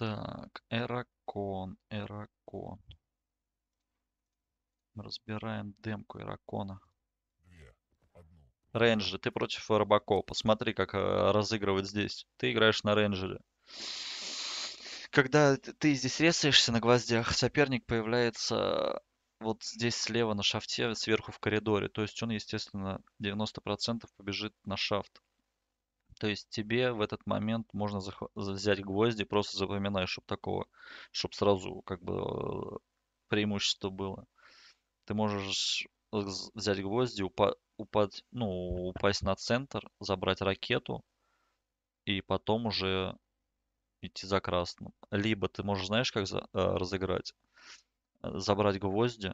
Так, Эракон, Эракон. Разбираем демку Эракона. Рейнджеры, ты против рыбаков. Посмотри, как э, разыгрывать здесь. Ты играешь на рейнджере. Когда ты здесь резаешься на гвоздях, соперник появляется э, вот здесь слева на шафте, сверху в коридоре. То есть он, естественно, 90% побежит на шафт. То есть тебе в этот момент можно взять гвозди, просто запоминай, чтобы такого, чтобы сразу как бы э, преимущество было. Ты можешь взять гвозди, упа упасть, ну, упасть на центр, забрать ракету и потом уже идти за красным. Либо ты можешь, знаешь, как за, э, разыграть? Э, забрать гвозди,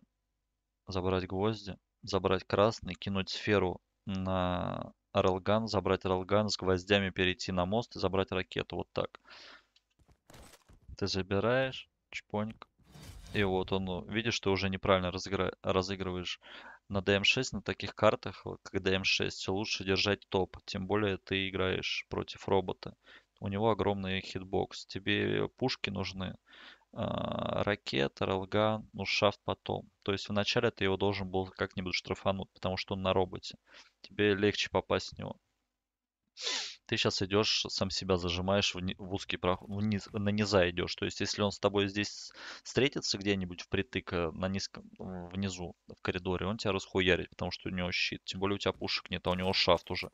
забрать гвозди, забрать красный, кинуть сферу на релган, забрать релган, с гвоздями перейти на мост и забрать ракету. Вот так. Ты забираешь, чпоньк. И вот он, видишь, ты уже неправильно разыгра... разыгрываешь на ДМ6, на таких картах, как ДМ6, лучше держать топ. Тем более ты играешь против робота. У него огромный хитбокс. Тебе пушки нужны. А, ракет, РЛГ, ну, шафт потом. То есть вначале ты его должен был как-нибудь штрафануть, потому что он на роботе. Тебе легче попасть в него. Ты сейчас идешь, сам себя зажимаешь в, в узкий проход, вниз, на низа идешь. То есть, если он с тобой здесь встретится где-нибудь впритык э, на низком, внизу, в коридоре, он тебя расхуярит, потому что у него щит. Тем более у тебя пушек нет, а у него шафт уже.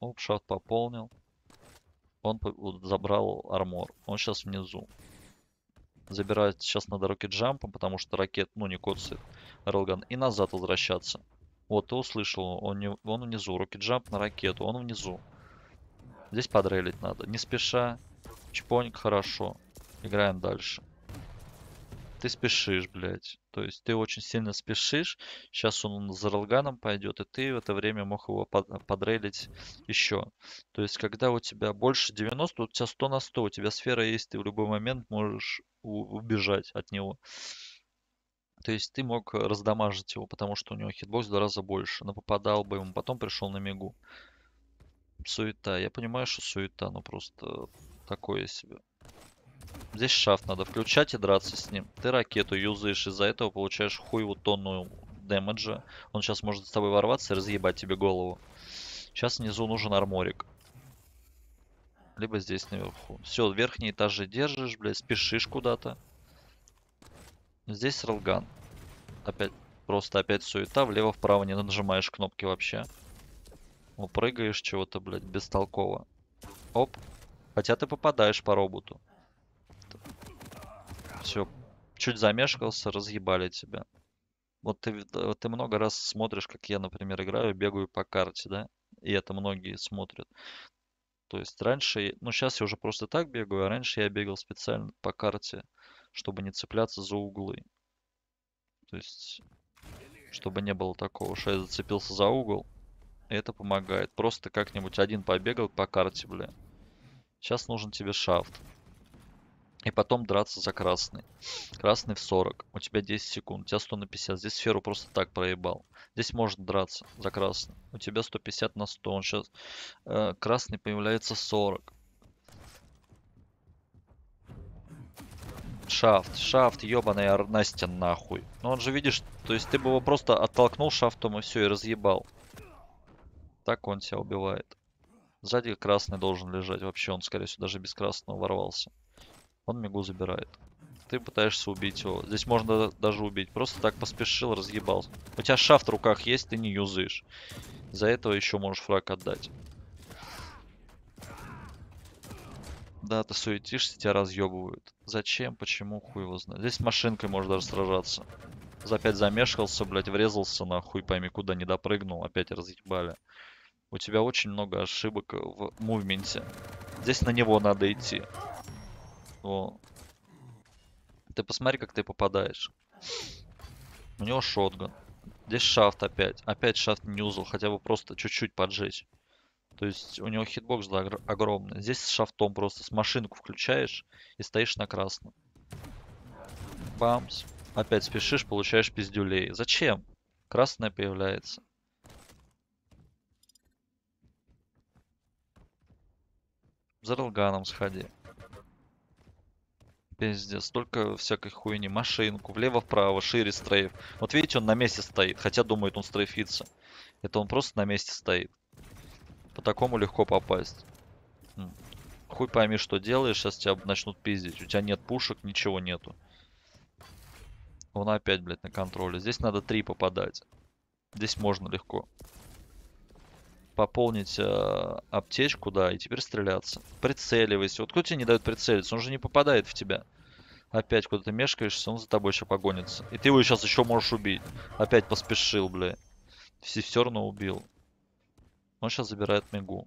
Оп, шафт пополнил. Он забрал армор. Он сейчас внизу. Забирать сейчас надо руки Джампа, потому что ракет, ну, не коцает Релган. И назад возвращаться. Вот, ты услышал, он, не, он внизу. руки джамп на ракету, он внизу. Здесь подрейлить надо. Не спеша. Чпоньк, хорошо. Играем дальше ты спешишь, блядь. То есть ты очень сильно спешишь. Сейчас он за Ролганом пойдет, и ты в это время мог его под, э, подрейлить еще. То есть когда у тебя больше 90, у тебя 100 на 100, у тебя сфера есть, ты в любой момент можешь убежать от него. То есть ты мог раздамажить его, потому что у него хитбокс в два раза больше. Но попадал бы ему, потом пришел на мигу. Суета. Я понимаю, что суета, но просто такое себе. Здесь шафт надо включать и драться с ним. Ты ракету юзаешь, из-за этого получаешь хуеву тонну дэмэджа. Он сейчас может с тобой ворваться и разъебать тебе голову. Сейчас внизу нужен арморик. Либо здесь наверху. Все, верхние этажи держишь, блядь, спешишь куда-то. Здесь ралган. Опять, просто опять суета. Влево-вправо не нажимаешь кнопки вообще. Упрыгаешь ну, чего-то, блядь, бестолково. Оп. Хотя ты попадаешь по роботу. Все, чуть замешкался, разъебали тебя. Вот ты, вот ты много раз смотришь, как я, например, играю, бегаю по карте, да? И это многие смотрят. То есть раньше, ну сейчас я уже просто так бегаю, а раньше я бегал специально по карте, чтобы не цепляться за углы. То есть, чтобы не было такого, что я зацепился за угол, это помогает. Просто как-нибудь один побегал по карте, бля. Сейчас нужен тебе шафт. И потом драться за красный. Красный в 40. У тебя 10 секунд. У тебя 100 на 50. Здесь сферу просто так проебал. Здесь можно драться за красный. У тебя 150 на 100. Он сейчас... Э, красный появляется 40. Шафт, шафт, ебаный Настя нахуй. Но ну, он же, видишь, то есть ты бы его просто оттолкнул шафтом и все, и разъебал. Так он тебя убивает. Сзади красный должен лежать. Вообще он, скорее всего, даже без красного ворвался. Он мигу забирает. Ты пытаешься убить его. Здесь можно даже убить. Просто так поспешил, разъебал. У тебя шафт в руках есть, ты не юзаешь. За этого еще можешь фраг отдать. Да, ты суетишься, тебя разъебывают. Зачем, почему, хуй его знает. Здесь машинкой можно даже сражаться. За опять замешкался, блядь, врезался на хуй пойми куда, не допрыгнул, опять разъебали. У тебя очень много ошибок в мувменте. Здесь на него надо идти. О. Ты посмотри, как ты попадаешь. У него шотган. Здесь шафт опять. Опять шафт нюзл, хотя бы просто чуть-чуть поджечь. То есть у него хитбокс да, огромный. Здесь с шафтом просто с машинку включаешь и стоишь на красном. Бамс. Опять спешишь, получаешь пиздюлей. Зачем? Красная появляется. За Ролганом сходи. Пиздец, столько всякой хуйни. Машинку, влево-вправо, шире стрейф. Вот видите, он на месте стоит, хотя думает, он стрейфится. Это он просто на месте стоит. По такому легко попасть. Хуй пойми, что делаешь, сейчас тебя начнут пиздить. У тебя нет пушек, ничего нету. Он опять, блядь, на контроле. Здесь надо три попадать. Здесь можно легко пополнить э, аптечку, да, и теперь стреляться. Прицеливайся. Вот кто тебе не дает прицелиться? Он же не попадает в тебя. Опять куда то мешкаешься, он за тобой еще погонится. И ты его сейчас еще можешь убить. Опять поспешил, бля. Все, все равно убил. Он сейчас забирает мигу.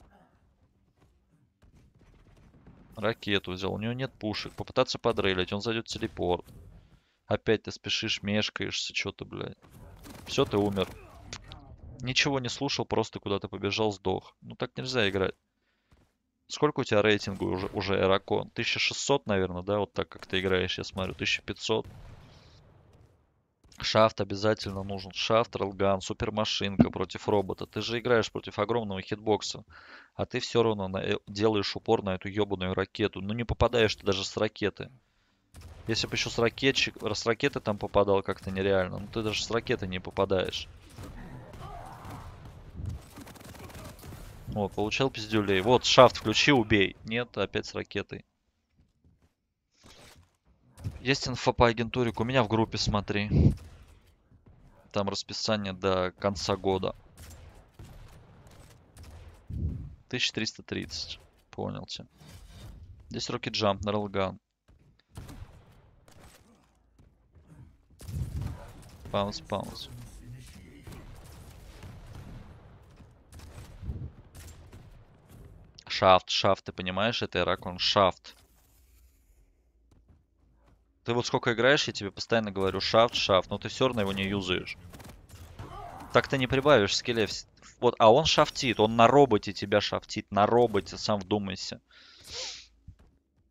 Ракету взял. У него нет пушек. Попытаться подрейлить. Он зайдет в телепорт. Опять ты спешишь, мешкаешься. Что ты, блядь. Все, ты умер. Ничего не слушал, просто куда-то побежал, сдох. Ну так нельзя играть. Сколько у тебя рейтинга уже, уже Эракон? 1600, наверное, да? Вот так, как ты играешь, я смотрю. 1500. Шафт обязательно нужен. Шафт, релган, супермашинка против робота. Ты же играешь против огромного хитбокса. А ты все равно на, э, делаешь упор на эту ебаную ракету. Ну не попадаешь ты даже с ракеты. Если бы еще с ракетчик, с ракеты там попадал как-то нереально. Ну ты даже с ракеты не попадаешь. О, получил пиздюлей. Вот, шафт включи, убей. Нет, опять с ракетой. Есть инфа по агентурик. У меня в группе, смотри. Там расписание до конца года. 1330. Понял тебя. Здесь руки джамп, на нарлган. Паунс, паунс. Шафт, шафт, ты понимаешь, это Иракон шафт. Ты вот сколько играешь, я тебе постоянно говорю шафт, шафт, но ты все равно его не юзаешь. Так ты не прибавишь скилле. Вот, а он шафтит, он на роботе тебя шафтит, на роботе, сам вдумайся.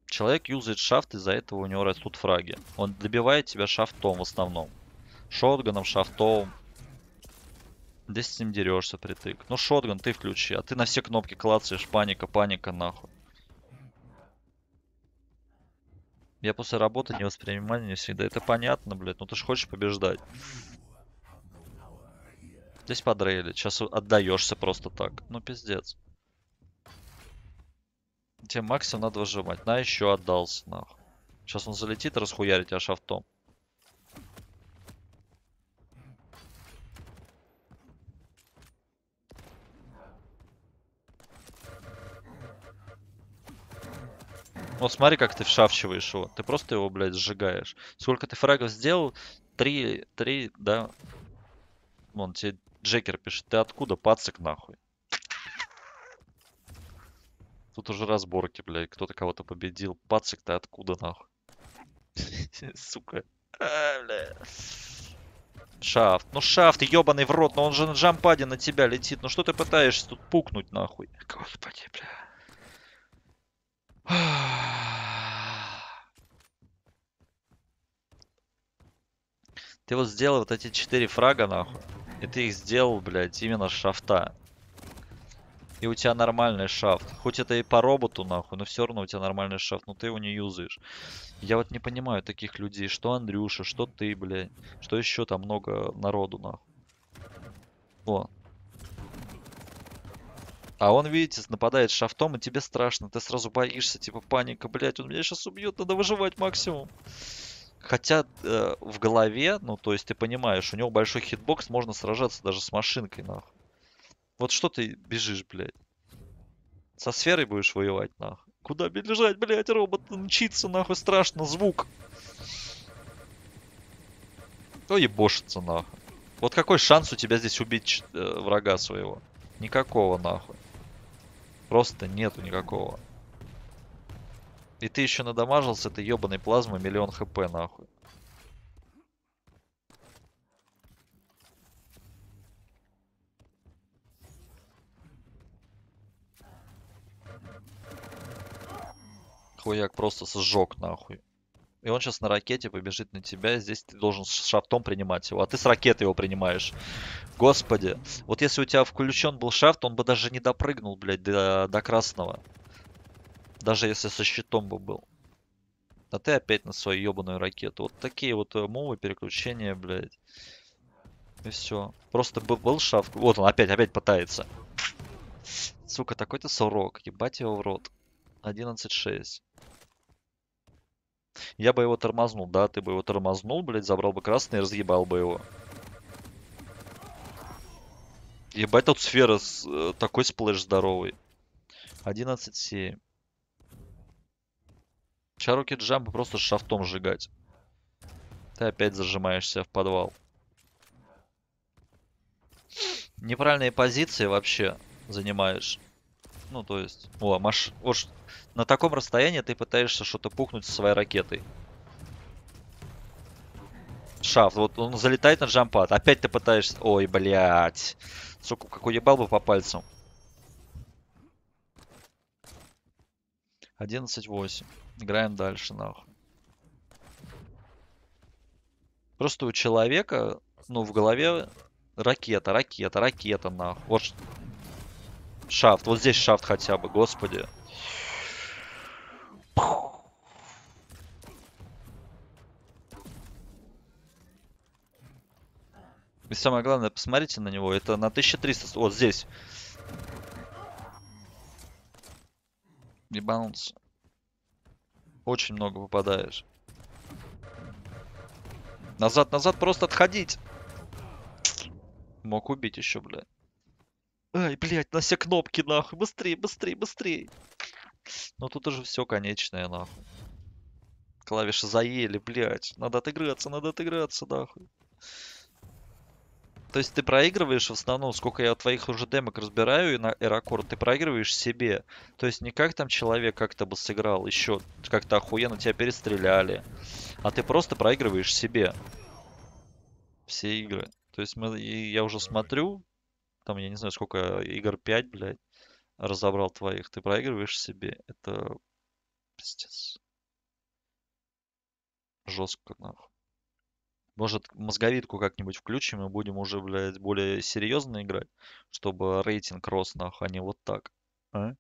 Человек юзает шафт, из-за этого у него растут фраги. Он добивает тебя шафтом в основном. Шотганом, шафтом, да с ним дерешься притык. Ну, шотган ты включи, а ты на все кнопки клацаешь. Паника, паника, нахуй. Я после работы не воспринимаю не всегда. Это понятно, блядь. Ну ты же хочешь побеждать. Здесь подрейли. Сейчас отдаешься просто так. Ну пиздец. Тебе максимум надо выжимать. На, еще отдался, нахуй. Сейчас он залетит, расхуярит тебя шафтом. Но ну, смотри, как ты вшавчиваешь его. Ты просто его, блядь, сжигаешь. Сколько ты фрагов сделал? Три, три, да. Вон, тебе Джекер пишет. Ты откуда, пацик, нахуй? Тут уже разборки, блядь. Кто-то кого-то победил. Пацик, ты откуда, нахуй? Сука. А, бля. Шафт. Ну шафт, ебаный в рот, но он же на джампаде на тебя летит. Ну что ты пытаешься тут пукнуть нахуй? Господи, бля. Ты вот сделал вот эти четыре фрага, нахуй. И ты их сделал, блядь, именно шафта. И у тебя нормальный шафт. Хоть это и по роботу, нахуй, но все равно у тебя нормальный шафт, но ты его не юзаешь. Я вот не понимаю таких людей. Что Андрюша, что ты, блядь. Что еще там много народу, нахуй. О. А он, видите, нападает шафтом, и тебе страшно. Ты сразу боишься, типа паника, блядь, он меня сейчас убьет, надо выживать максимум. Хотя э, в голове, ну, то есть ты понимаешь, у него большой хитбокс, можно сражаться даже с машинкой, нахуй. Вот что ты бежишь, блядь? Со сферой будешь воевать, нахуй. Куда бежать, блядь, робот мчится, нахуй, страшно, звук. Ну, ебошится, нахуй. Вот какой шанс у тебя здесь убить э, врага своего? Никакого, нахуй. Просто нету никакого. И ты еще надамажился этой ебаной плазмы миллион хп, нахуй. Хуяк просто сжег, нахуй. И он сейчас на ракете побежит на тебя, здесь ты должен с шафтом принимать его, а ты с ракеты его принимаешь. Господи, вот если у тебя включен был шарт, он бы даже не допрыгнул, блядь, до, до красного. Даже если со щитом бы был. А ты опять на свою ебаную ракету. Вот такие вот э, мувы, переключения, блядь. И все. Просто был, шаф. Вот он опять, опять пытается. Сука, такой-то сорок. Ебать его в рот. 11.6. Я бы его тормознул, да, ты бы его тормознул, блядь, забрал бы красный и разъебал бы его. Ебать, тут сфера с, э, такой сплэш здоровый. 11.7. Шароки джампы просто шафтом сжигать. Ты опять зажимаешься в подвал. Неправильные позиции вообще занимаешь. Ну, то есть... О, маш... Вот на таком расстоянии ты пытаешься что-то пухнуть со своей ракетой. Шафт. Вот он залетает на джампад. Опять ты пытаешься... Ой, блядь. Сука, какой ебал бы по пальцам. 11-8. Играем дальше, нахуй. Просто у человека, ну, в голове ракета, ракета, ракета, нахуй. Вот шафт. Вот здесь шафт хотя бы, господи. И самое главное, посмотрите на него. Это на 1300. Вот здесь. Ебанулся. Очень много выпадаешь. Назад, назад, просто отходить. Мог убить еще, блядь. Ай, блядь, на все кнопки, нахуй. Быстрее, быстрее, быстрее. Но тут уже все конечное, нахуй. Клавиши заели, блядь. Надо отыграться, надо отыграться, нахуй. То есть ты проигрываешь в основном, сколько я твоих уже демок разбираю и на Эракорд, ты проигрываешь себе. То есть не как там человек как-то бы сыграл, еще как-то охуенно тебя перестреляли. А ты просто проигрываешь себе. Все игры. То есть мы, и я уже смотрю, там я не знаю сколько игр 5, блядь, разобрал твоих. Ты проигрываешь себе. Это пиздец. Жестко, нахуй. Может, мозговитку как-нибудь включим и будем уже, блядь, более серьезно играть, чтобы рейтинг рос нах, а не вот так. А?